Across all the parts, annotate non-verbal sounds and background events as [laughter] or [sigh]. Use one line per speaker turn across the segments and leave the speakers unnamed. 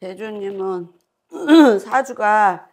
대주님은 [clears throat] 사주가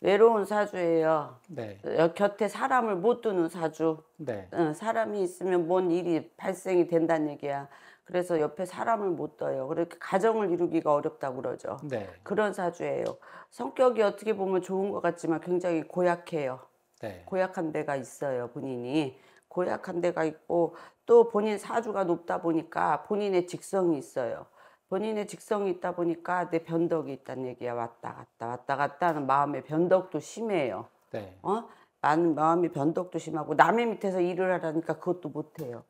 외로운 사주예요. 네. 곁에 사람을 못 두는 사주. 네. 어, 사람이 있으면 뭔 일이 발생이 된다는 얘기야. 그래서 옆에 사람을 못 둬요. 그렇게 그러니까 가정을 이루기가 어렵다고 그러죠. 네. 그런 사주예요. 성격이 어떻게 보면 좋은 것 같지만 굉장히 고약해요. 네. 고약한 데가 있어요, 본인이. 고약한 데가 있고 또 본인 사주가 높다 보니까 본인의 직성이 있어요. 본인의 직성이 있다 보니까 내 변덕이 있다는 얘기야 왔다 갔다 왔다 갔다 하는 마음의 변덕도 심해요. 네. 어? 나는 마음의 변덕도 심하고 남의 밑에서 일을 하라니까 그것도 못해요.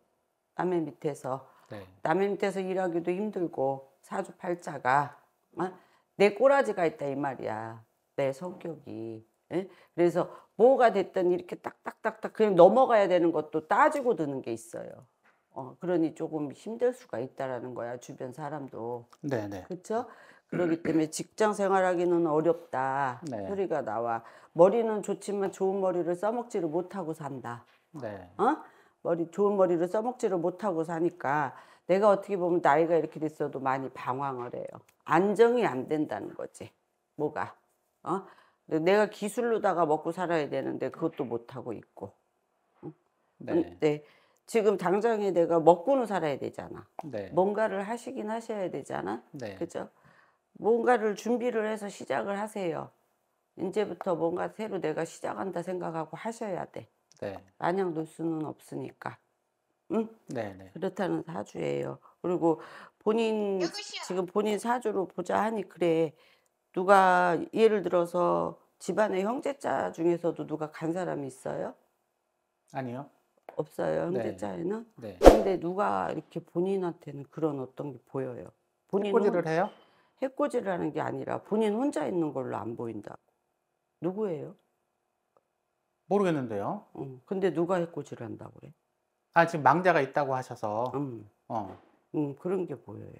남의 밑에서 네. 남의 밑에서 일하기도 힘들고 사주팔자가 어? 내 꼬라지가 있다 이 말이야. 내 성격이. 에? 그래서 뭐가 됐든 이렇게 딱딱딱딱 그냥 넘어가야 되는 것도 따지고 드는 게 있어요. 어, 그러니 조금 힘들 수가 있다라는 거야 주변 사람도. 네네. 그렇죠? 그러기 때문에 직장 생활하기는 어렵다 네. 소리가 나와. 머리는 좋지만 좋은 머리를 써먹지를 못하고 산다. 네. 어? 머리 좋은 머리를 써먹지를 못하고 사니까 내가 어떻게 보면 나이가 이렇게 됐어도 많이 방황을 해요. 안정이 안 된다는 거지. 뭐가? 어? 내가 기술로다가 먹고 살아야 되는데 그것도 못 하고 있고. 네. 음, 네. 지금 당장에 내가 먹고는 살아야 되잖아. 네. 뭔가를 하시긴 하셔야 되잖아. 네. 그죠? 뭔가를 준비를 해서 시작을 하세요. 이제부터 뭔가 새로 내가 시작한다 생각하고 하셔야 돼. 네. 마냥 놀 수는 없으니까. 응? 네네. 네. 그렇다는 사주예요. 그리고 본인 여보시오. 지금 본인 사주로 보자 하니 그래. 누가 예를 들어서 집안의 형제자 중에서도 누가 간 사람이 있어요? 아니요. 없어요 현대차에는. 네. 네. 근데 누가 이렇게 본인한테는 그런 어떤 게 보여요. 본인 해코지를 해요? 해코지를 하는 게 아니라 본인 혼자 있는 걸로 안 보인다고. 누구예요? 모르겠는데요. 응. 근데 누가 해코지를 한다고 그래? 아 지금 망자가 있다고 하셔서. 응.
어. 응 그런 게 보여요.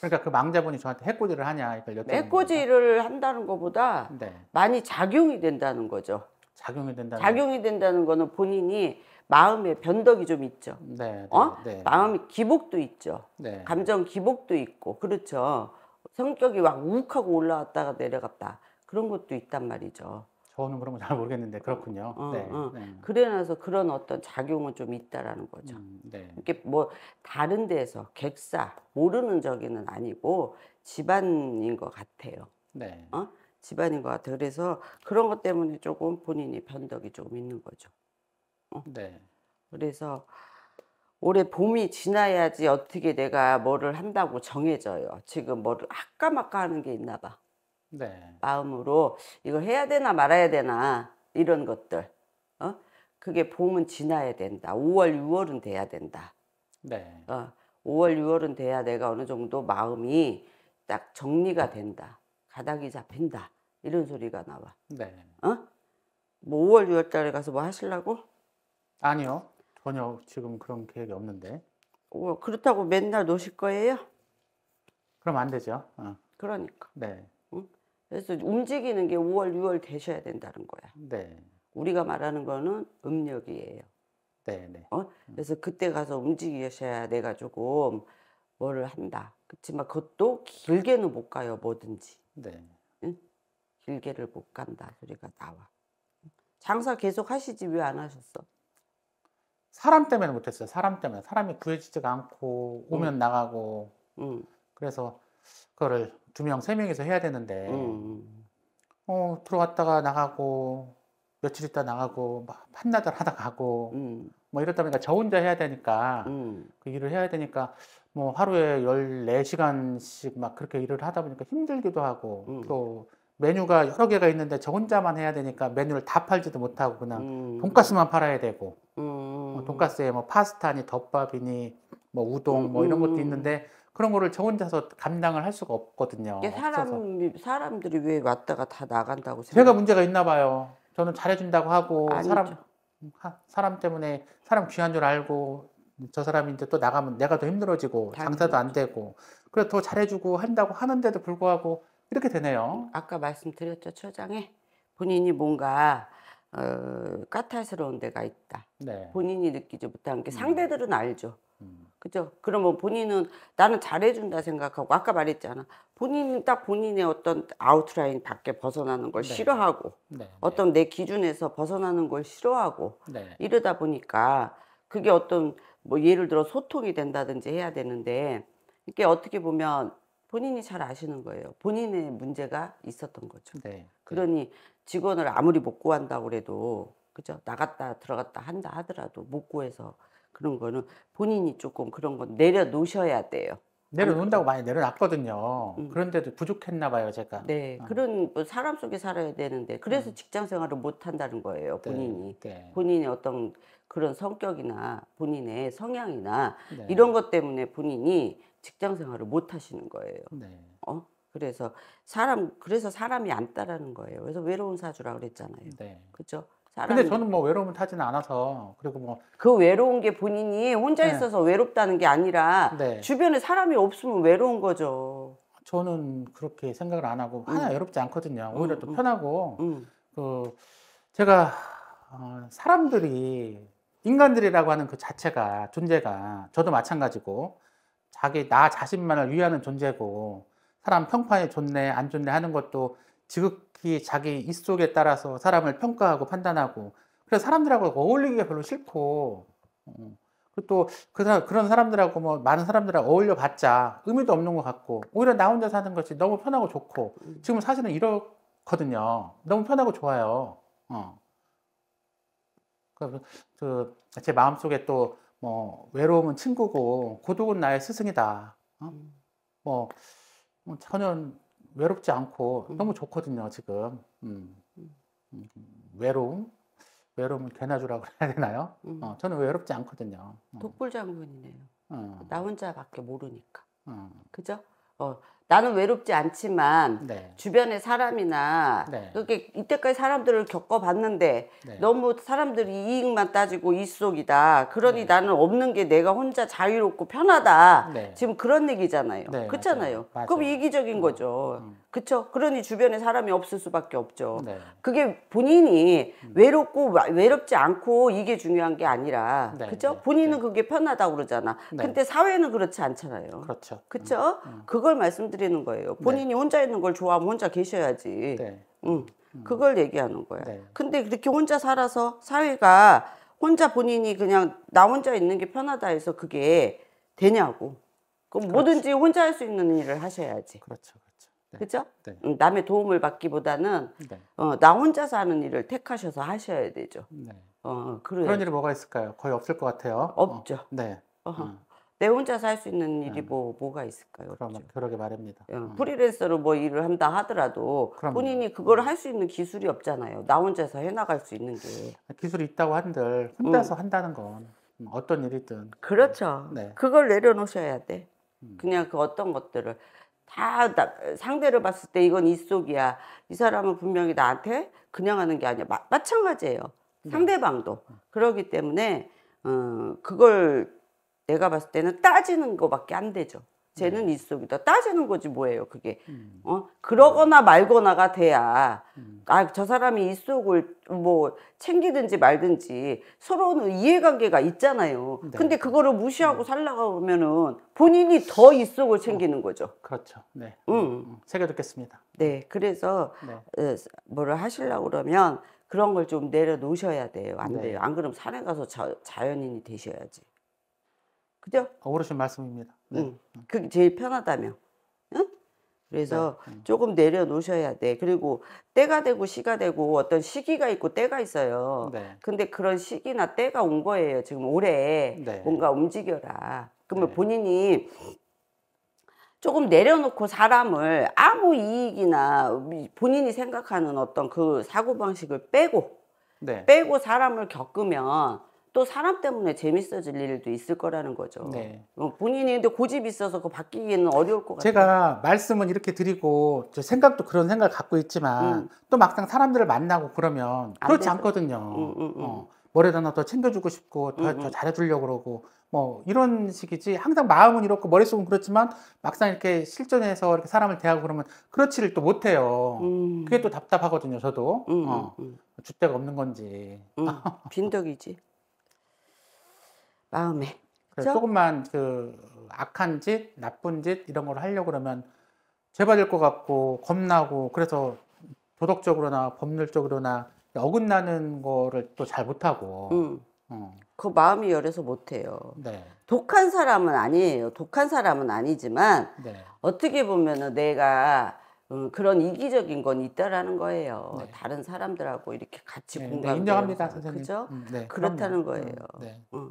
그러니까 그 망자분이
저한테 해코지를 하냐 이걸 여쭤. 해코지를 한다는 것보다 네. 많이 작용이 된다는 거죠. 작용이 된다는 작용이 된다는 거는 본인이 마음의 변덕이 좀 있죠. 네. 어? 네 어? 네. 마음의 기복도 있죠. 네. 감정 기복도 있고 그렇죠. 성격이 막 욱하고 올라왔다가 내려갔다 그런 것도 있단 말이죠. 저는 그런 거 잘 모르겠는데 그렇군요. 어, 네, 어. 네. 그래나서 그런 어떤 작용은 좀 있다라는 거죠. 음, 네. 이렇게 뭐 다른 데서 객사 모르는 적기는 아니고 집안인 것 같아요. 네. 어? 집안인 것 같아요. 그래서 그런 것 때문에 조금 본인이 변덕이 조금 있는 거죠. 어? 네. 그래서 올해 봄이 지나야지 어떻게 내가 뭐를 한다고 정해져요. 지금 뭐를 아까마까 하는 게 있나 봐. 네. 마음으로 이걸 해야 되나 말아야 되나 이런 것들. 어? 그게 봄은 지나야 된다. 5월, 6월은 돼야 된다. 네. 어, 5월, 6월은 돼야 내가 어느 정도 마음이 딱 정리가 된다. 가닥이 잡힌다. 이런 소리가 나와. 네. 어? 뭐 5월 6월달에 가서 뭐 하실라고? 아니요. 전혀 지금 그런 계획이 없는데. 어, 그렇다고 맨날 노실 거예요? 그럼 안 되죠. 어. 그러니까. 네. 그래서 움직이는 게 5월 6월 되셔야 된다는 거야. 네. 우리가 말하는 거는 음력이에요. 네, 네. 어? 그래서 그때 가서 움직이셔야 내가 조금 뭐를 한다. 그렇만 그것도 길게는 못 가요, 뭐든지. 네. 길게를 못 간다 소리가 나와. 장사 계속 하시지 왜 안 하셨어? 사람 때문에 못했어요.
사람 때문에 사람이 구해지지가 않고 오면 음. 나가고 음. 그래서 그거를 두 명, 세 명이서 해야 되는데 음. 어 들어왔다가 나가고 며칠 있다 나가고 막 한나절 하다 가고 뭐이렇다 보니까 저 혼자 해야 되니까 그 일을 해야 되니까 뭐 하루에 1 4 시간씩막 그렇게 일을 하다 보니까 힘들기도 하고 또 메뉴가 여러 개가 있는데 저 혼자만 해야 되니까 메뉴를 다 팔지도 못하고 그냥 음. 돈가스만 팔아야 되고 음. 뭐 돈가스에 뭐 파스타니 덮밥이니 뭐 우동 뭐 음, 이런 것도 음. 있는데 그런 거를 저 혼자서 감당을 할 수가 없거든요. 사람
사람들이 왜
왔다가 다 나간다고 생각? 제가 문제가 있나 봐요. 저는 잘해준다고 하고 사람 사람 때문에 사람 귀한 줄 알고 저 사람이 이제 또 나가면 내가 더 힘들어지고 당연히. 장사도 안 그렇죠. 되고 그래서 더 잘해주고 한다고
하는데도 불구하고 이렇게 되네요. 아까 말씀드렸죠 처장에 본인이 뭔가 어, 까탈스러운 데가 있다. 네. 본인이 느끼지 못한 게 음. 상대들은 알죠. 음. 그죠? 그러면 본인은 나는 잘해준다 생각하고 아까 말했잖아. 본인은 딱 본인의 어떤 아웃라인 밖에 벗어나는 걸 네. 싫어하고 네. 네. 어떤 내 기준에서 벗어나는 걸 싫어하고 네. 이러다 보니까 그게 어떤 뭐 예를 들어 소통이 된다든지 해야 되는데 이게 어떻게 보면 본인이 잘 아시는 거예요. 본인의 문제가 있었던 거죠. 네. 네. 그러니 직원을 아무리 못 구한다고 그래도 그죠 나갔다 들어갔다 한다 하더라도 못 구해서 그런 거는 본인이 조금 그런 건 내려놓으셔야 돼요. 내려놓는다고 많이 내려놨거든요. 음. 그런데도 부족했나 봐요, 제가. 네, 어. 그런 뭐 사람 속에 살아야 되는데 그래서 음. 직장 생활을 못 한다는 거예요, 네, 본인이. 네. 네. 본인의 어떤 그런 성격이나 본인의 성향이나 네. 이런 것 때문에 본인이 직장 생활을 못 하시는 거예요. 네. 어? 그래서 사람 그래서 사람이 안따라는 거예요. 그래서 외로운 사주라 그랬잖아요. 네. 그렇죠? 사람 근데 저는 뭐 외로움을 타지는 않아서 그리고 뭐 그 외로운 게 본인이 혼자 네. 있어서 외롭다는 게 아니라 네. 주변에 사람이 없으면 외로운 거죠.
저는 그렇게 생각을 안 하고 음. 하나 외롭지 않거든요. 오히려 음, 또 음. 음. 편하고 음. 그 제가 어, 사람들이 인간들이라고 하는 그 자체가 존재가 저도 마찬가지고 자기 나 자신만을 위하는 존재고 사람 평판이 좋네 안 좋네 하는 것도 지극히 자기 입속에 따라서 사람을 평가하고 판단하고 그래서 사람들하고 어울리기가 별로 싫고 음. 그리고 또그 사람, 그런 사람들하고 뭐 많은 사람들하고 어울려 봤자 의미도 없는 것 같고 오히려 나 혼자 사는 것이 너무 편하고 좋고 음. 지금 사실은 이렇거든요 너무 편하고 좋아요 어. 그제 그, 마음속에 또뭐 외로움은 친구고 고독은 나의 스승이다. 어? 음. 뭐, 뭐 전혀 외롭지 않고 음. 너무 좋거든요 지금. 음. 음. 외로움, 외로움을 개나 주라고 해야 [laughs] 되나요? 어, 저는 외롭지 않거든요.
독불장군이네요. 어. 나 혼자밖에 모르니까. 어. 그죠? 어, 나는 외롭지 않지만 네. 주변의 사람이나 네. 이렇게 이때까지 사람들을 겪어봤는데 네. 너무 사람들이 이익만 따지고 이속이다 그러니 네. 나는 없는 게 내가 혼자 자유롭고 편하다 네. 지금 그런 얘기잖아요 그렇잖아요 맞아요. 그럼 이기적인 음. 거죠 음. 그죠 그러니 주변에 사람이 없을 수밖에 없죠 그게 본인이 음. 외롭고 외롭지 않고 이게 중요한 게 아니라 그쵸 렇 본인은 그게 편하다고 그러잖아 근데 사회는 그렇지 않잖아요 그렇죠 그쵸 음. 음. 그걸 말씀드리 드리는 거예요. 네. 본인이 혼자 있는 걸 좋아하면 혼자 계셔야지. 네. 음, 음. 그걸 얘기하는 거야. 네. 근데 그렇게 혼자 살아서 사회가 혼자 본인이 그냥 나 혼자 있는 게 편하다 해서 그게 되냐고. 그럼 그렇죠. 뭐든지 혼자 할 수 있는 일을 하셔야지. 그렇죠. 그렇죠. 네. 그죠? 네. 음, 남의 도움을 받기보다는 네. 어, 나 혼자서 는 일을 택하셔서 하셔야 되죠. 네. 어, 그런 일이 뭐가 있을까요? 거의 없을 것 같아요. 없죠. 어, 네. 어허. 음. 내혼자살수 있는 네. 일이 뭐 뭐가 있을까요? 그럼 그렇죠? 그러게 말입니다. 예, 음. 프리랜서로 뭐 일을 한다 하더라도 그럼요. 본인이 그걸 음. 할수 있는 기술이 없잖아요. 나 혼자서 해나갈 수 있는 게
아, 기술이 있다고 한들 혼자서 음. 한다는 건 음, 어떤 일이든
그렇죠. 음. 네. 그걸 내려놓으셔야 돼. 그냥 그 어떤 것들을 다 나, 상대를 봤을 때 이건 이 속이야. 이 사람은 분명히 나한테 그냥 하는 게 아니야. 마, 마찬가지예요. 네. 상대방도 그러기 때문에 어, 그걸 내가 봤을 때는 따지는 거밖에 안 되죠. 쟤는 음. 이속이다 따지는 거지 뭐예요 그게 음. 어 그러거나 음. 말거나가 돼야 음. 아저 사람이 이속을 뭐 챙기든지 말든지 서로는 이해관계가 있잖아요 네. 근데 그거를 무시하고 네. 음. 살라고 그면은 본인이 더 이속을 챙기는 어. 거죠 그렇죠 네 음. 음. 새겨 듣겠습니다 네 그래서 네. 어, 뭐를 하시려고 그러면 그런 걸 좀 내려놓으셔야 돼요 안 네. 돼요 안 그러면 산에 가서 자, 자연인이 되셔야지 그죠? 어르신 말씀입니다. 네. 응. 그게 제일 편하다며. 응? 그래서 네. 음. 조금 내려놓으셔야 돼. 그리고 때가 되고 시가 되고 어떤 시기가 있고 때가 있어요. 네. 근데 그런 시기나 때가 온 거예요. 지금 올해 네. 뭔가 움직여라. 그러면 네. 본인이 조금 내려놓고 사람을 아무 이익이나 본인이 생각하는 어떤 그 사고방식을 빼고 네. 빼고 사람을 겪으면 또 사람 때문에 재밌어질 일도 있을 거라는 거죠. 네. 어, 본인이 근데 고집이 있어서 그 바뀌기는 어려울 것 같아요.
제가 말씀은 이렇게 드리고 생각도 그런 생각 을 갖고 있지만 음. 또 막상 사람들을 만나고 그러면 그렇지 않거든요. 음, 음, 음. 어, 머리에다 더 챙겨주고 싶고 더, 음, 음. 더 잘해주려고 그러고 뭐 이런 식이지 항상 마음은 이렇고 머릿속은 그렇지만 막상 이렇게 실전에서 이렇게 사람을 대하고 그러면 그렇지를 또 못해요. 그게 또 답답하거든요. 저도 어, 주대가 없는 건지 빈덕이지. 마음에. 그렇죠? 조금만 그 악한 짓, 나쁜 짓 이런 걸 하려고 그러면 죄받을 것 같고 겁나고 그래서 도덕적으로나 법률적으로나 어긋나는 거를 또 잘 못하고. 음. 어.
그 마음이 열해서 못해요. 네. 독한 사람은 아니에요. 독한 사람은 아니지만 네. 어떻게 보면은 내가 음, 그런 이기적인 건 있다라는 거예요. 네. 다른 사람들하고 이렇게 같이 공감. 네, 네 인정합니다, 선생님. 그죠? 음, 네, 그렇다는 그럼요. 음, 거예요. 네. 음,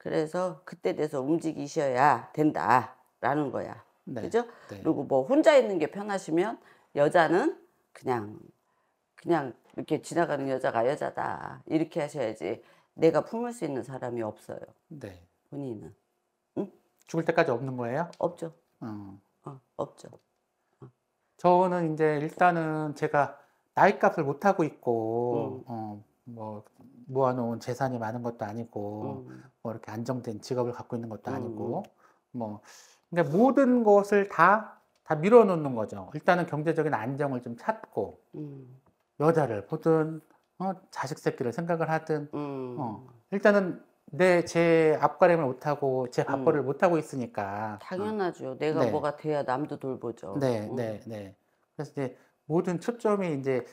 그래서 그때 돼서 움직이셔야 된다라는 거야. 네. 그죠? 네. 그리고 뭐 혼자 있는 게 편하시면 여자는 그냥 그냥 이렇게 지나가는 여자가 여자다 이렇게 하셔야지 내가 품을 수 있는 사람이 없어요.
네. 본인은. 응? 죽을 때까지 없는 거예요? 없죠. 음. 어, 없죠. 어. 저는 이제 일단은 제가 나이값을 못 하고 있고 음. 어, 뭐 모아놓은 재산이 많은 것도 아니고 음. 뭐 이렇게 안정된 직업을 갖고 있는 것도 아니고 음. 뭐 근데 모든 것을 다다 밀어놓는 거죠. 일단은 경제적인 안정을 좀 찾고 음. 여자를 보든 어, 자식 새끼를 생각을 하든 음. 어, 일단은 내 제 앞가림을 못하고 제밥벌을 음. 못하고 있으니까
당연하죠. 어. 내가 네. 뭐가 돼야 남도 돌보죠. 네, 음.
네, 네. 그래서 이제 모든 초점이 이제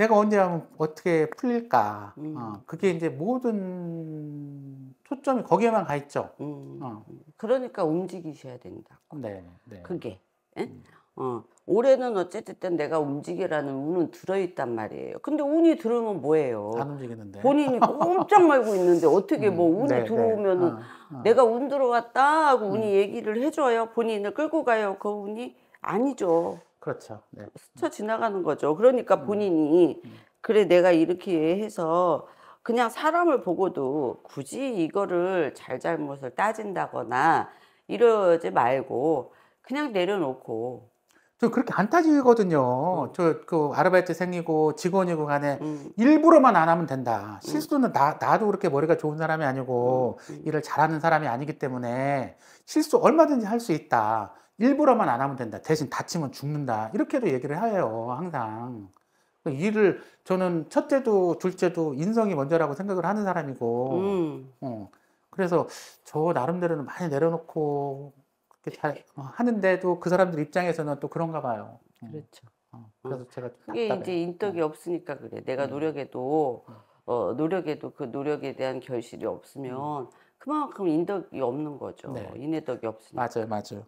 내가 언제 하면 어떻게 풀릴까. 음. 어, 그게 이제 모든 초점이 거기에만 가
있죠. 음. 어. 그러니까 움직이셔야 된다. 네, 네. 그게. 예? 음. 어, 올해는 어쨌든 내가 움직이라는 운은 들어있단 말이에요. 근데 운이 들어오면 뭐예요? 안 움직이는데. 본인이 꼼짝 말고 있는데 어떻게 음. 뭐 운이 네, 네. 들어오면은 네. 어, 어. 내가 운 들어왔다 하고 운이 음. 얘기를 해줘요. 본인을 끌고 가요. 그 운이 아니죠. 그렇죠. 네. 스쳐 지나가는 거죠. 그러니까 음. 본인이 음. 그래 내가 이렇게 해서 그냥 사람을 보고도 굳이 이거를 잘잘못을 따진다거나 이러지 말고 그냥 내려놓고
저 그렇게 안 따지거든요. 음. 저그 아르바이트 생이고 직원이고 간에 음. 일부러만 안 하면 된다. 음. 실수는 음. 나, 나도 그렇게 머리가 좋은 사람이 아니고 일을 잘하는 사람이 아니기 때문에 실수 얼마든지 할 수 있다. 일부러만 안 하면 된다. 대신 다치면 죽는다. 이렇게도 얘기를 해요. 항상. 그 일을 저는 첫째도 둘째도 인성이 먼저라고 생각을 하는 사람이고. 음. 어. 그래서 저 나름대로는 많이 내려놓고 그렇게 잘 어, 하는데도 그 사람들 입장에서는 또 그런가 봐요. 음. 그렇죠. 어. 그래서 제가
그게 이제 인덕이 어. 없으니까 그래. 내가 음. 노력해도 어, 노력에도 그 노력에 대한 결실이 없으면 그만큼 인덕이 없는 거죠. 네. 인해덕이 없으니까. 맞아요, 맞아요.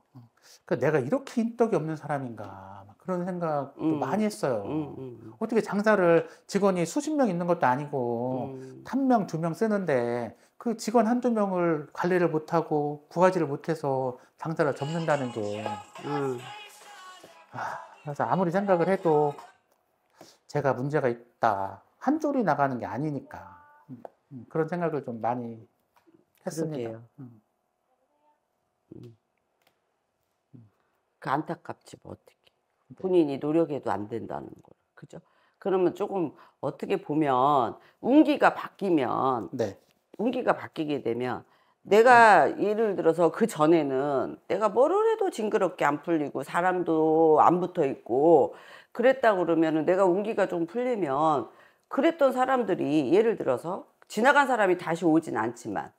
그러니까 내가 이렇게 인덕이 없는
사람인가
그런 생각도 음. 많이 했어요. 음, 음, 음. 어떻게 장사를 직원이 수십 명 있는 것도 아니고 음. 한 명, 두 명 쓰는데 그 직원 한두 명을 관리를 못하고 구하지를 못해서 장사를 접는다는 게 음. 아, 그래서 아무리 생각을 해도 제가 문제가 있다. 한 줄이 나가는 게 아니니까 그런 생각을 좀 많이 했습니다.
그 안타깝지 뭐 어떻게 네. 본인이 노력해도 안 된다는 거 그죠? 그러면 조금 어떻게 보면 운기가 바뀌면 네. 운기가 바뀌게 되면 내가 음. 예를 들어서 그 전에는 내가 뭐를 해도 징그럽게 안 풀리고 사람도 안 붙어 있고 그랬다 그러면 내가 운기가 좀 풀리면 그랬던 사람들이 예를 들어서 지나간 사람이 다시 오진 않지만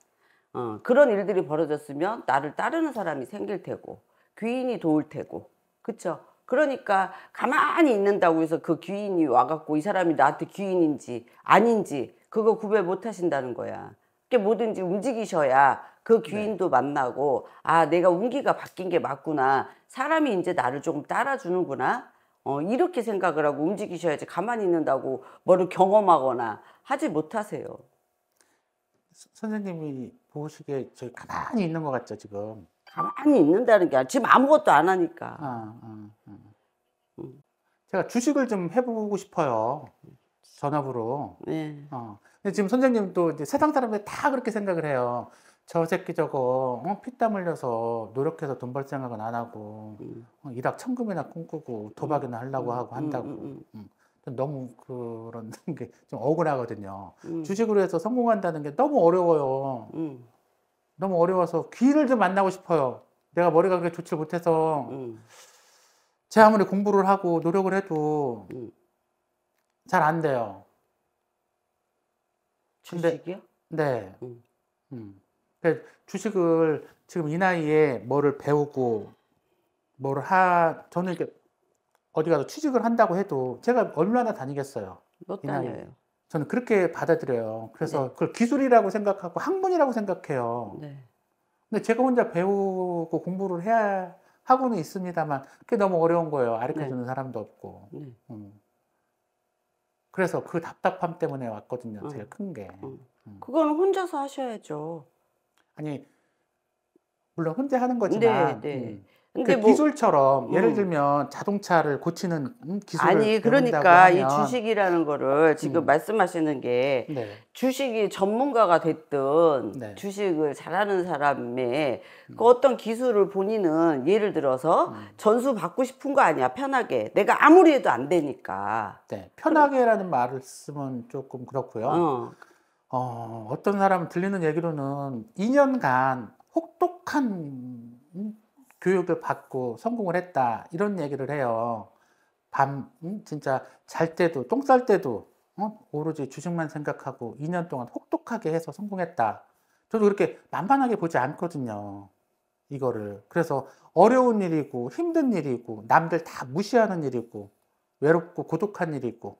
어, 그런 일들이 벌어졌으면 나를 따르는 사람이 생길 테고 귀인이 도울 테고 그쵸 그러니까 가만히 있는다고 해서 그 귀인이 와갖고 이 사람이 나한테 귀인인지 아닌지 그거 구별 못 하신다는 거야 그게 뭐든지 움직이셔야 그 네. 귀인도 네. 만나고 아 내가 운기가 바뀐 게 맞구나 사람이 이제 나를 조금 따라주는구나 어 이렇게 생각을 하고 움직이셔야지 가만히 있는다고 뭐를 경험하거나 하지 못하세요 선생님이 보시기에 저 가만히 있는 것 같죠 지금 가만히 있는다는 게 아니라 지금 아무것도 안 하니까. 아, 아, 아. 음. 제가 주식을 좀 해보고
싶어요. 전업으로. 네. 어. 근데 지금 선생님도 이제 세상 사람들 다 그렇게 생각을 해요. 저 새끼 저거 어? 피땀 흘려서 노력해서 돈 벌 생각은 안 하고 음. 어, 일학 천금이나 꿈꾸고 도박이나 하려고 음. 하고 한다고 음, 음, 음. 음. 너무 그런 [laughs] 게 좀 억울하거든요 주식으로 해서 성공한다는 게 너무 어려워요 너무 어려워서 귀를 좀 만나고 싶어요. 내가 머리가 그렇게 좋지 못해서 음. 제 아무리 공부를 하고 노력을 해도 음. 잘안 돼요. 주식이요? 네. 음. 음. 그 주식을 지금 이 나이에 뭐를 배우고 뭐를 하 저는 이렇게 어디 가서 취직을 한다고 해도 제가 얼마나 다니겠어요.
몇 다녀요?
저는 그렇게 받아들여요. 그래서 네. 그걸 기술이라고 생각하고 학문이라고 생각해요. 네. 근데 제가 혼자 배우고 공부를 해야 하고는 있습니다만 그게 너무 어려운 거예요. 아르켜 네. 주는 네. 사람도 없고. 네. 음. 그래서 그 답답함 때문에 왔거든요. 음. 제일 큰 게. 음. 음.
그건 혼자서 하셔야죠. 아니
물론 혼자 하는 거지만 네, 네. 음. 그러니 뭐... 기술처럼 예를 음. 들면 자동차를 고치는 음, 기술을 아니 그러니까 이
주식이라는 거를 지금 음. 말씀하시는 게 네. 주식이 전문가가 됐든 네. 주식을 잘하는 사람의 음. 그 어떤 기술을 본인은 예를 들어서 음. 전수 받고 싶은 거 아니야 편하게 내가 아무리 해도 안 되니까 네, 편하게라는 그래. 말을 쓰면
조금 그렇고요 어. 어, 어떤 사람 들리는 얘기로는 2년간 혹독한 교육을 받고 성공을 했다 이런 얘기를 해요. 밤 진짜 잘 때도 똥 쌀 때도 어? 오로지 주식만 생각하고 2년 동안 혹독하게 해서 성공했다. 저도 그렇게 만만하게 보지 않거든요. 이거를 그래서 어려운 일이고 힘든 일이고 남들 다 무시하는 일이고 외롭고 고독한 일이고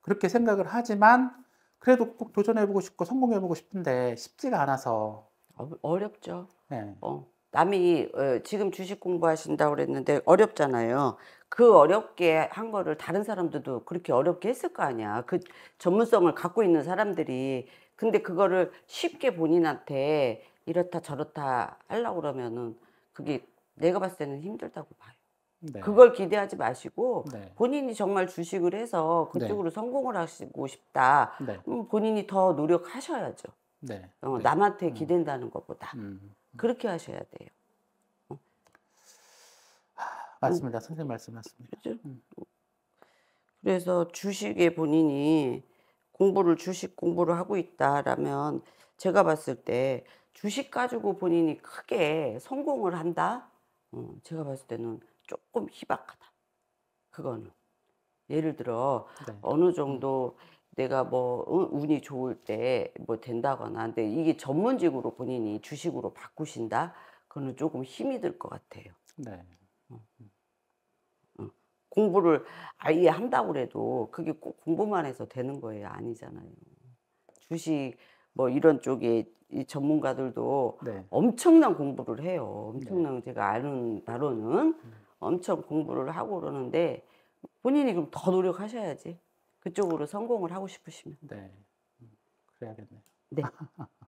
그렇게 생각을 하지만 그래도 꼭 도전해보고 싶고 성공해보고 싶은데 쉽지가 않아서 어,
어렵죠. 네. 어. 남이 어, 지금 주식 공부하신다고 그랬는데 어렵잖아요. 그 어렵게 한 거를 다른 사람들도 그렇게 어렵게 했을 거 아니야. 그 전문성을 갖고 있는 사람들이. 근데 그거를 쉽게 본인한테 이렇다 저렇다 하려고 그러면은 그게 내가 봤을 때는 힘들다고 봐요. 네. 그걸 기대하지 마시고 네. 본인이 정말 주식을 해서 그쪽으로 네. 성공을 하시고 싶다. 네. 음, 본인이 더 노력하셔야죠. 네. 어, 네. 남한테 음. 기댄다는 것보다. 음. 그렇게 하셔야 돼요. 어?
맞습니다. 선생님 말씀 맞습니다.
그죠 음. 그래서 주식에 본인이 공부를 주식 공부를 하고 있다라면 제가 봤을 때 주식 가지고 본인이 크게 성공을 한다. 음, 제가 봤을 때는 조금 희박하다. 그거는 예를 들어 네. 어느 정도 음. 내가 뭐 운이 좋을 때 뭐 된다거나 근데 이게 전문직으로 본인이 주식으로 바꾸신다 그거는 조금 힘이 들 것 같아요.
네. 어.
어. 공부를 아예 한다고 해도 그게 꼭 공부만 해서 되는 거예요 아니잖아요. 주식 뭐 이런 쪽에 이 전문가들도 네. 엄청난 공부를 해요. 엄청난 네. 제가 아는 바로는 음. 엄청 공부를 하고 그러는데 본인이 그럼 더 노력하셔야지. 그쪽으로 성공을 하고 싶으시면. 네.
음, 그래야겠네요.
네. [laughs]